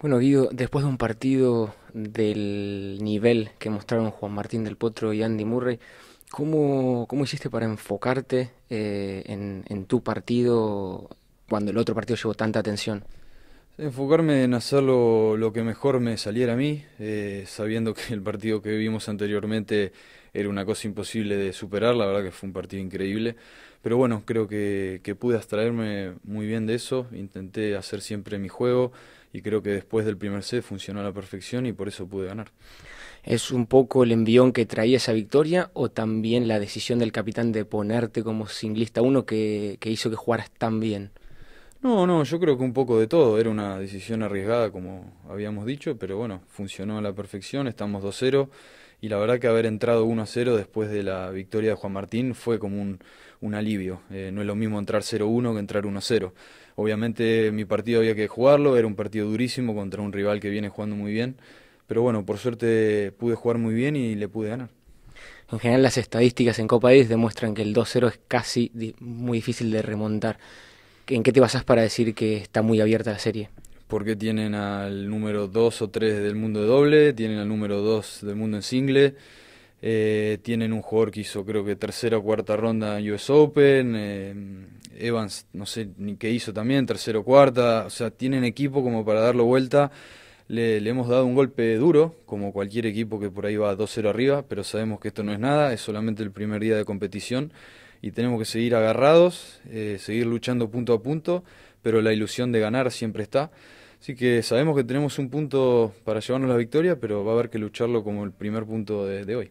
Bueno, Guido, después de un partido del nivel que mostraron Juan Martín del Potro y Andy Murray, ¿cómo, cómo hiciste para enfocarte eh, en, en tu partido cuando el otro partido llevó tanta atención? Enfocarme en hacer lo, que mejor me saliera a mí, eh, sabiendo que el partido que vimos anteriormente era una cosa imposible de superar, la verdad que fue un partido increíble, pero bueno, creo que, que pude abstraerme muy bien de eso, intenté hacer siempre mi juego y creo que después del primer set funcionó a la perfección y por eso pude ganar. ¿Es un poco el envión que traía esa victoria o también la decisión del capitán de ponerte como singlista uno que, que hizo que jugaras tan bien? No, no, yo creo que un poco de todo. Era una decisión arriesgada, como habíamos dicho, pero bueno, funcionó a la perfección. Estamos 2-0 y la verdad que haber entrado 1-0 después de la victoria de Juan Martín fue como un, alivio. Eh, no es lo mismo entrar 0-1 que entrar 1-0. Obviamente mi partido había que jugarlo, era un partido durísimo contra un rival que viene jugando muy bien, pero bueno, por suerte pude jugar muy bien y le pude ganar. En general las estadísticas en Copa Davis demuestran que el 2-0 es casi muy difícil de remontar. ¿en qué te basas para decir que está muy abierta la serie? Porque tienen al número 2 o 3 del mundo de doble, tienen al número 2 del mundo en single, eh, tienen un jugador que hizo creo que tercera o cuarta ronda en US Open, eh, Evans no sé ni qué hizo también, tercera o cuarta, o sea, tienen equipo como para darlo vuelta. Le, le, hemos dado un golpe duro, como cualquier equipo que por ahí va 2-0 arriba, pero sabemos que esto no es nada, es solamente el primer día de competición y tenemos que seguir agarrados, eh, seguir luchando punto a punto, pero la ilusión de ganar siempre está. Así que sabemos que tenemos un punto para llevarnos la victoria, pero va a haber que lucharlo como el primer punto de hoy.